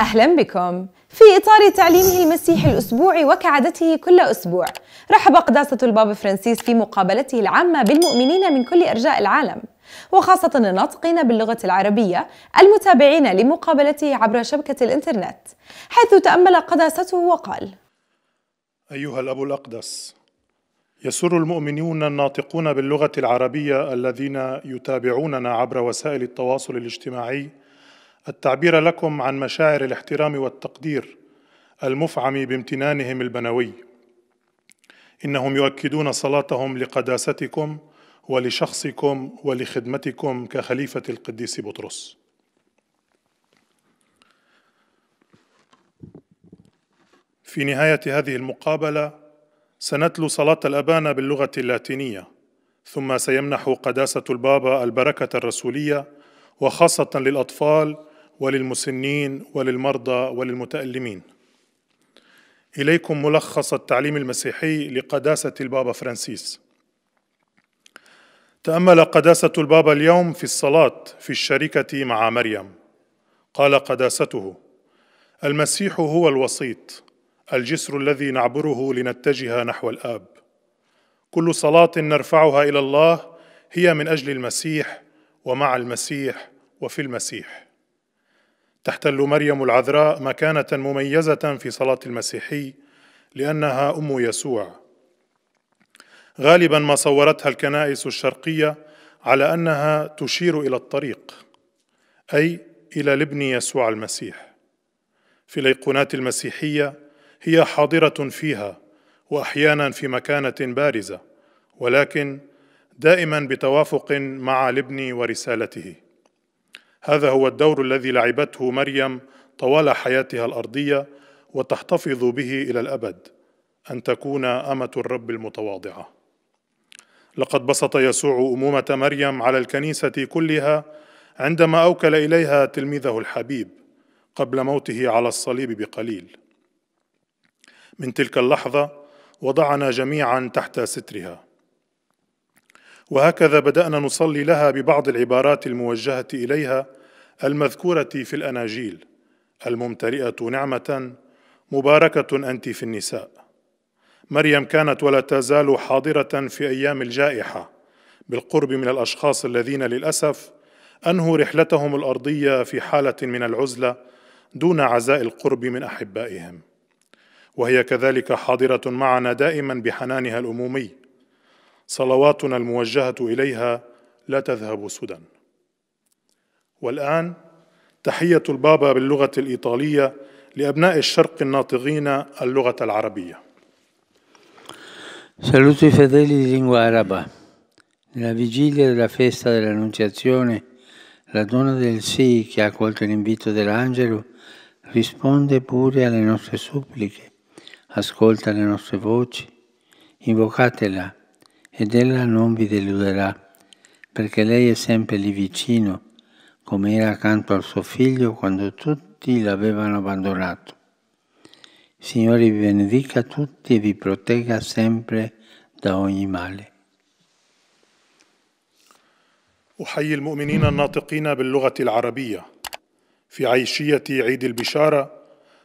أهلا بكم في إطار تعليمه المسيح الأسبوعي وكعادته كل أسبوع رحب قداسة البابا فرانسيس في مقابلته العامة بالمؤمنين من كل أرجاء العالم وخاصة الناطقين باللغة العربية المتابعين لمقابلته عبر شبكة الإنترنت حيث تأمل قداسته وقال أيها الأب الأقدس يسر المؤمنون الناطقون باللغة العربية الذين يتابعوننا عبر وسائل التواصل الاجتماعي التعبير لكم عن مشاعر الاحترام والتقدير المفعم بامتنانهم البنوي انهم يؤكدون صلاتهم لقداستكم ولشخصكم ولخدمتكم كخليفه القديس بطرس في نهايه هذه المقابله سنتلو صلاه الابان باللغه اللاتينيه ثم سيمنح قداسه البابا البركه الرسوليه وخاصه للاطفال وللمسنين وللمرضى وللمتألمين إليكم ملخص التعليم المسيحي لقداسة البابا فرانسيس تأمل قداسة البابا اليوم في الصلاة في الشركة مع مريم قال قداسته المسيح هو الوسيط الجسر الذي نعبره لنتجه نحو الآب كل صلاة نرفعها إلى الله هي من أجل المسيح ومع المسيح وفي المسيح تحتل مريم العذراء مكانه مميزه في صلاه المسيحي لانها ام يسوع غالبا ما صورتها الكنائس الشرقيه على انها تشير الى الطريق اي الى لبن يسوع المسيح في الايقونات المسيحيه هي حاضره فيها واحيانا في مكانه بارزه ولكن دائما بتوافق مع لبن ورسالته هذا هو الدور الذي لعبته مريم طوال حياتها الارضيه وتحتفظ به الى الابد ان تكون امه الرب المتواضعه لقد بسط يسوع امومه مريم على الكنيسه كلها عندما اوكل اليها تلميذه الحبيب قبل موته على الصليب بقليل من تلك اللحظه وضعنا جميعا تحت سترها وهكذا بدأنا نصلي لها ببعض العبارات الموجهة إليها المذكورة في الأناجيل الممتلئة نعمة مباركة أنت في النساء مريم كانت ولا تزال حاضرة في أيام الجائحة بالقرب من الأشخاص الذين للأسف أنهوا رحلتهم الأرضية في حالة من العزلة دون عزاء القرب من أحبائهم وهي كذلك حاضرة معنا دائما بحنانها الأمومي صلواتنا الموجهه اليها لا تذهب سدى والان تحيه البابا باللغه الايطاليه لابناء الشرق الناطقين اللغه العربيه Saluto i fratelli di lingua araba. Nella vigilia della festa dell'Annunciazione, la donna del sì che ha accolto l'invito dell'angelo risponde pure alle nostre suppliche, ascolta le nostre voci, invocatela ed ella non vi deluderà, perché lei è sempre lì vicino, come era accanto al suo figlio quando tutti l'avevano abbandonato. Signore vi benedica tutti e vi protegga sempre da ogni male. أحيي المؤمنين الناطقين باللغة العربية في عيشية عيد البشارة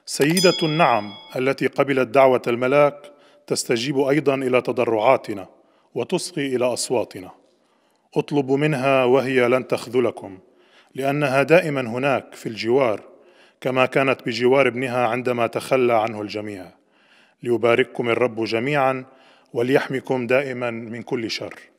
سيدة النعم التي قبلت دعوة الملاك تستجيب أيضا إلى تضرعاتنا وتصغي الى اصواتنا اطلبوا منها وهي لن تخذلكم لانها دائما هناك في الجوار كما كانت بجوار ابنها عندما تخلى عنه الجميع ليبارككم الرب جميعا وليحمكم دائما من كل شر